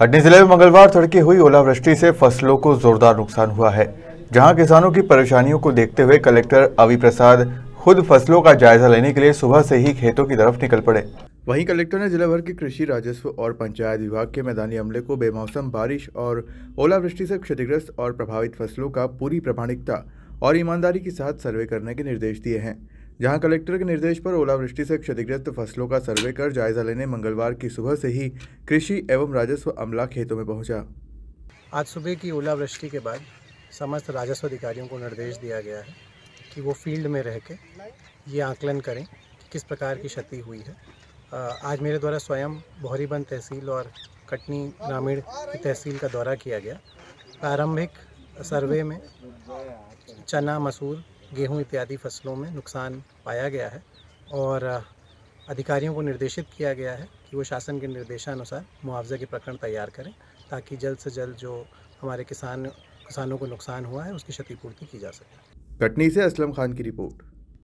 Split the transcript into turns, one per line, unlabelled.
कटनी जिले में मंगलवार तड़के हुई ओलावृष्टि से फसलों को जोरदार नुकसान हुआ है जहां किसानों की परेशानियों को देखते हुए कलेक्टर अवि प्रसाद खुद फसलों का जायजा लेने के लिए सुबह से ही खेतों की तरफ निकल पड़े वहीं कलेक्टर ने जिला भर के कृषि राजस्व और पंचायत विभाग के मैदानी अमले को बेमौसम बारिश और ओलावृष्टि से क्षतिग्रस्त और प्रभावित फसलों का पूरी प्रमाणिकता और ईमानदारी के साथ सर्वे करने के निर्देश दिए हैं जहां कलेक्टर के निर्देश पर ओलावृष्टि से क्षतिग्रस्त फसलों का सर्वे कर जायजा लेने मंगलवार की सुबह से ही कृषि एवं राजस्व अमला खेतों में पहुंचा।
आज सुबह की ओलावृष्टि के बाद समस्त राजस्व अधिकारियों को निर्देश दिया गया है कि वो फील्ड में रह कर ये आकलन करें कि किस प्रकार की क्षति हुई है आज मेरे द्वारा स्वयं बहरीबंद तहसील और कटनी ग्रामीण की तहसील का दौरा किया गया प्रारंभिक सर्वे में चना मसूर गेहूं इत्यादि फसलों में नुकसान पाया गया है और अधिकारियों को निर्देशित किया गया है कि वो शासन के निर्देशानुसार मुआवजे के प्रकरण तैयार करें ताकि जल्द से जल्द जो हमारे किसान किसानों को नुकसान हुआ है उसकी क्षतिपूर्ति की जा सके
कटनी से असलम खान की रिपोर्ट